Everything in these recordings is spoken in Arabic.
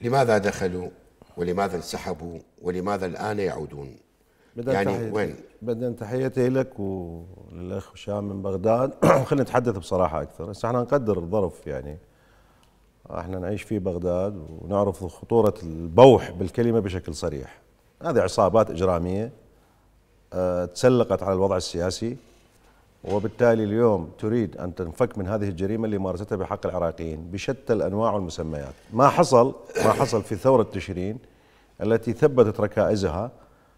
لماذا دخلوا ولماذا انسحبوا ولماذا الآن يعودون يعني وين بدنا تحياتي لك وللاخ هشام من بغداد خلينا نتحدث بصراحه اكثر بس احنا نقدر الظرف يعني احنا نعيش في بغداد ونعرف خطوره البوح بالكلمه بشكل صريح هذه عصابات اجراميه آه، تسلقت على الوضع السياسي وبالتالي اليوم تريد أن تنفك من هذه الجريمة اللي مارستها بحق العراقيين بشتى الأنواع والمسميات ما حصل ما حصل في ثورة تشرين التي ثبتت ركائزها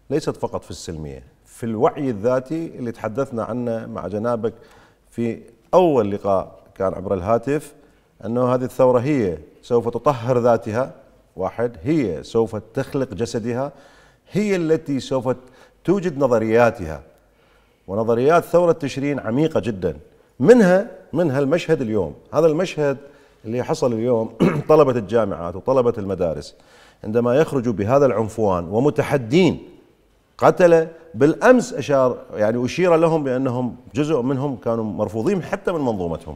ليست فقط في السلمية في الوعي الذاتي اللي تحدثنا عنه مع جنابك في أول لقاء كان عبر الهاتف أنه هذه الثورة هي سوف تطهر ذاتها واحد هي سوف تخلق جسدها هي التي سوف توجد نظرياتها ونظريات ثورة تشرين عميقة جدا منها منها المشهد اليوم هذا المشهد اللي حصل اليوم طلبة الجامعات وطلبة المدارس عندما يخرجوا بهذا العنفوان ومتحدين قتل بالأمس أشار يعني أشير لهم بأنهم جزء منهم كانوا مرفوضين حتى من منظومتهم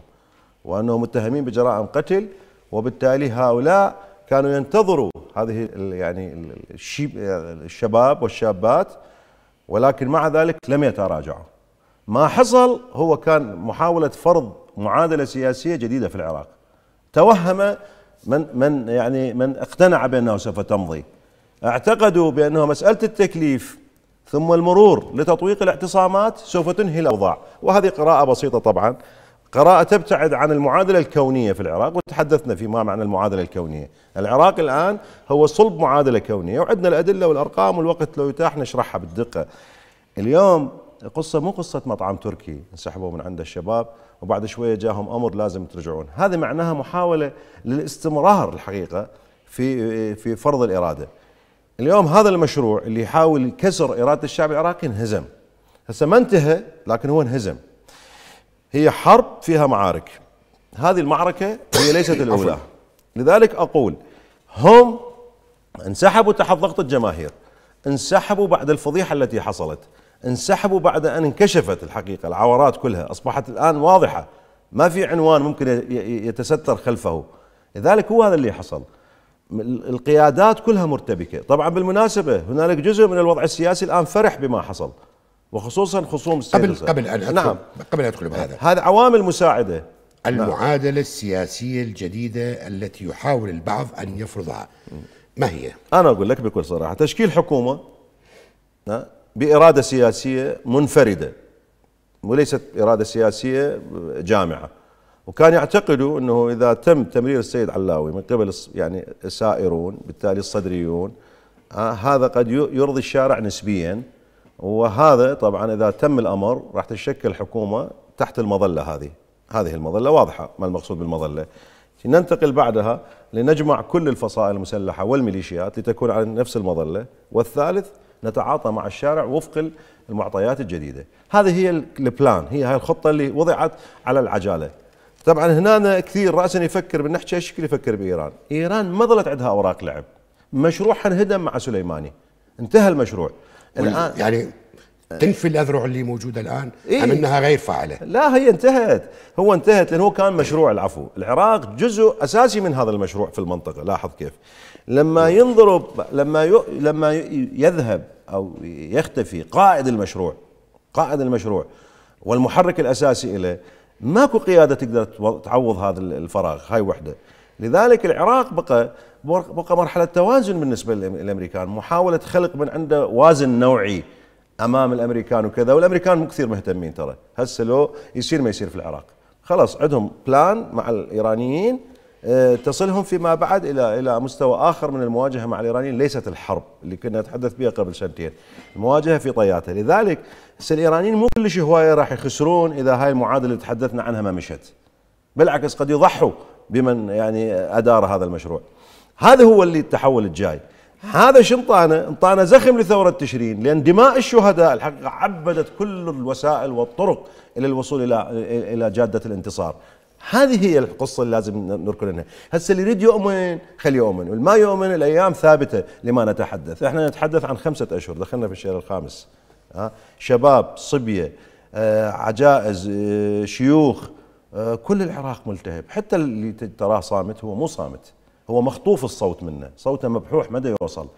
وأنهم متهمين بجرائم قتل وبالتالي هؤلاء كانوا ينتظروا هذه يعني الشباب والشابات ولكن مع ذلك لم يتراجعوا ما حصل هو كان محاولة فرض معادلة سياسية جديدة في العراق توهم من من يعني من اقتنع بأنه سوف تمضي اعتقدوا بأنه مسألة التكليف ثم المرور لتطويق الاعتصامات سوف تنهي الأوضاع وهذه قراءة بسيطة طبعا قراءة تبتعد عن المعادلة الكونية في العراق وتحدثنا فيما معنى المعادلة الكونية العراق الآن هو صلب معادلة كونية وعندنا الأدلة والأرقام والوقت لو يتاح نشرحها بالدقة اليوم قصة مو قصة مطعم تركي انسحبوا من عنده الشباب وبعد شوية جاهم أمر لازم ترجعون هذا معناها محاولة للاستمرار الحقيقة في, في فرض الإرادة اليوم هذا المشروع اللي يحاول كسر إرادة الشعب العراقي انهزم هسه ما انتهى لكن هو انهزم هي حرب فيها معارك هذه المعركة هي ليست الأولى لذلك أقول هم انسحبوا تحت ضغط الجماهير انسحبوا بعد الفضيحة التي حصلت انسحبوا بعد أن انكشفت الحقيقة العورات كلها أصبحت الآن واضحة ما في عنوان ممكن يتستر خلفه لذلك هو هذا اللي حصل القيادات كلها مرتبكة طبعا بالمناسبة هنالك جزء من الوضع السياسي الآن فرح بما حصل وخصوصا خصوم السيد قبل سيدة. قبل ان ادخل نعم. قبل ان ادخل بهذا هذا عوامل مساعده نعم. المعادله نعم. السياسيه الجديده التي يحاول البعض ان يفرضها ما هي؟ انا اقول لك بكل صراحه تشكيل حكومه باراده سياسيه منفرده وليست اراده سياسيه جامعه وكان يعتقدوا انه اذا تم تمرير السيد علاوي من قبل يعني السائرون بالتالي الصدريون هذا قد يرضي الشارع نسبيا وهذا طبعا اذا تم الامر راح تشكل حكومه تحت المظله هذه هذه المظله واضحه ما المقصود بالمظله ننتقل بعدها لنجمع كل الفصائل المسلحه والميليشيات لتكون على نفس المظله والثالث نتعاطى مع الشارع وفق المعطيات الجديده هذه هي البلان هي هاي الخطه اللي وضعت على العجاله طبعا هنا كثير راسا يفكر بنحكي ايش شكل يفكر بايران ايران ما ظلت عندها اوراق لعب مشروع انهدم مع سليماني انتهى المشروع الان يعني تنفي الاذرع اللي موجوده الان إيه؟ ام انها غير فاعله؟ لا هي انتهت، هو انتهت لان هو كان مشروع العفو، العراق جزء اساسي من هذا المشروع في المنطقه، لاحظ كيف. لما نعم. ينضرب لما ي... لما يذهب او يختفي قائد المشروع قائد المشروع والمحرك الاساسي له ماكو قياده تقدر تعوض هذا الفراغ، هاي وحده. لذلك العراق بقى بقى مرحله توازن بالنسبه للامريكان محاوله خلق من عنده وازن نوعي امام الامريكان وكذا والامريكان مو كثير مهتمين ترى هسه لو يصير ما يصير في العراق خلاص عندهم بلان مع الايرانيين آه، تصلهم فيما بعد الى الى مستوى اخر من المواجهه مع الايرانيين ليست الحرب اللي كنا نتحدث بها قبل سنتين المواجهه في طياتها لذلك هسه الايرانيين مو كلش هوايه راح يخسرون اذا هاي المعادله اللي تحدثنا عنها ما مشت بالعكس قد يضحوا بمن يعني ادار هذا المشروع. هذا هو اللي التحول الجاي. هذا شنطانه انطانا زخم لثوره تشرين لان دماء الشهداء الحقيقه عبدت كل الوسائل والطرق الى الوصول الى الى جاده الانتصار. هذه هي القصه اللي لازم نركن لها، هسه اللي يريد يؤمن خليه يؤمن، واللي ما يؤمن الايام ثابته لما نتحدث، احنا نتحدث عن خمسه اشهر دخلنا في الشهر الخامس. آه، شباب، صبيه، آه، عجائز، آه، شيوخ، آه، كل العراق ملتهب حتى اللي تراه صامت هو مو صامت هو مخطوف الصوت منه صوته مبحوح مدى يوصل